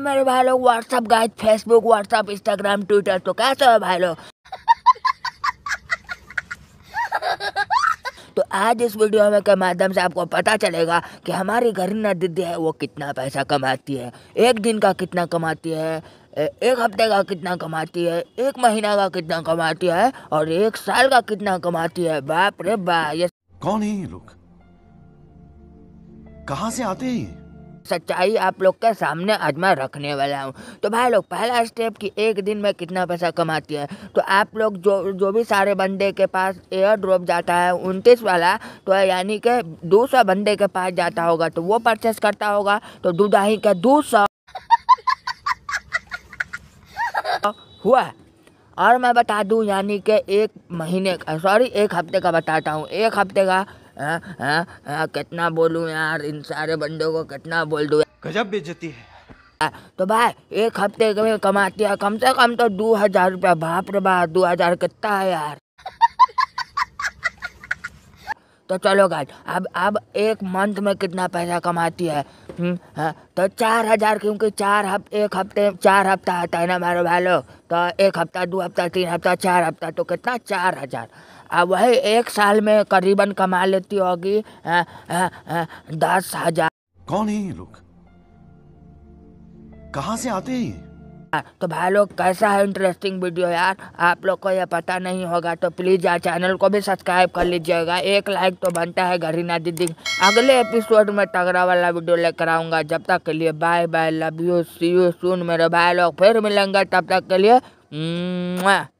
है मेरे भाई लोग what's up guys Facebook WhatsApp Instagram Twitter तो कैसे हो भाई लोग तो आज इस वीडियो में के माध्यम से आपको पता चलेगा कि हमारी घरना दीदी है वो कितना पैसा कमाती है एक दिन का कितना कमाती है एक हफ्ते का कितना कमाती है एक महीना का कितना कमाती है और एक साल का कितना कमाती है बाप रे बा ये कौन है ये लोग कहाँ से आते हैं सच्चाई आप लोग के सामने आज मैं रखने वाला हूँ तो भाई लोग पहला स्टेप कि एक दिन में कितना पैसा कमाती है तो आप लोग जो जो भी सारे बंदे के पास एयर ड्रॉप जाता है उनतीस वाला तो यानी कि दो सौ बंदे के पास जाता होगा तो वो परचेस करता होगा तो दुधाही का दो सौ हुआ और मैं बता दूं यानी कि एक महीने का सॉरी एक हफ्ते का बताता हूँ एक हफ्ते का हाँ, हाँ, हाँ कितना बोलूँ यार इन सारे बंदों को कितना बोल दूँ गजब बेचती है तो भाई एक हफ्ते में कमाती है कम से कम तो दो हजार रुपया बाप रे बाप दो हजार कितना है यार तो चलो गाइस अब अब एक मंथ में कितना पैसा कमाती है हम्म, हाँ, तो चार हजार क्योंकि चार हफ एक हफ्ते चार हफ्ता आता है ना मेरे भाई लोग तो एक हफ्ता दो हफ्ता तीन हफ्ता चार हफ्ता तो कितना चार हजार वह एक साल में करीबन कमा लेती होगी दस हजार कौन है ये लोग कहाँ से आते हैं तो भाई लोग कैसा है इंटरेस्टिंग वीडियो यार आप लोग को यह पता नहीं होगा तो प्लीज़ यार चैनल को भी सब्सक्राइब कर लीजिएगा एक लाइक तो बनता है घरीना दीदी अगले एपिसोड में तगड़ा वाला वीडियो लेकर आऊंगा जब तक के लिए bye bye love you see you सुन मेरे भाई लोग फिर मिलेंगे तब तक के लिए